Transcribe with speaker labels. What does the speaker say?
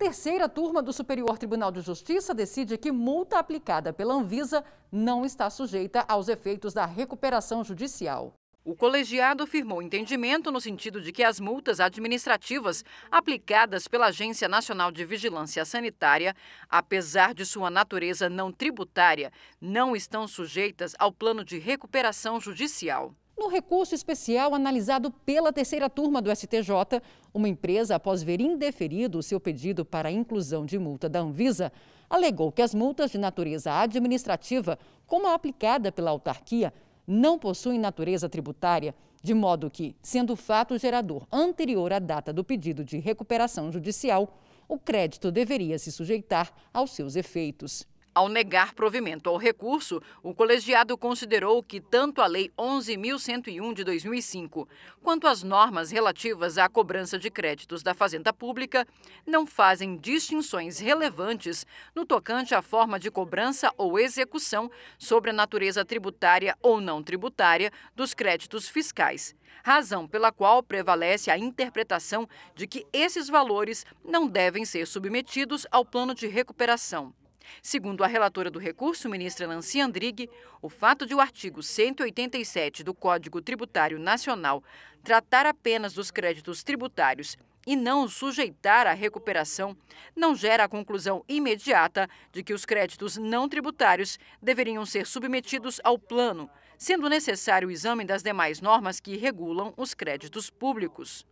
Speaker 1: Terceira turma do Superior Tribunal de Justiça decide que multa aplicada pela Anvisa não está sujeita aos efeitos da recuperação judicial. O colegiado firmou entendimento no sentido de que as multas administrativas aplicadas pela Agência Nacional de Vigilância Sanitária, apesar de sua natureza não tributária, não estão sujeitas ao plano de recuperação judicial. No recurso especial analisado pela terceira turma do STJ, uma empresa, após ver indeferido o seu pedido para inclusão de multa da Anvisa, alegou que as multas de natureza administrativa, como a aplicada pela autarquia, não possuem natureza tributária, de modo que, sendo o fato gerador anterior à data do pedido de recuperação judicial, o crédito deveria se sujeitar aos seus efeitos. Ao negar provimento ao recurso, o colegiado considerou que tanto a Lei 11.101 de 2005 quanto as normas relativas à cobrança de créditos da Fazenda Pública não fazem distinções relevantes no tocante à forma de cobrança ou execução sobre a natureza tributária ou não tributária dos créditos fiscais, razão pela qual prevalece a interpretação de que esses valores não devem ser submetidos ao plano de recuperação. Segundo a relatora do recurso, ministra Nancy Andrighi, o fato de o artigo 187 do Código Tributário Nacional tratar apenas dos créditos tributários e não sujeitar à recuperação, não gera a conclusão imediata de que os créditos não tributários deveriam ser submetidos ao plano, sendo necessário o exame das demais normas que regulam os créditos públicos.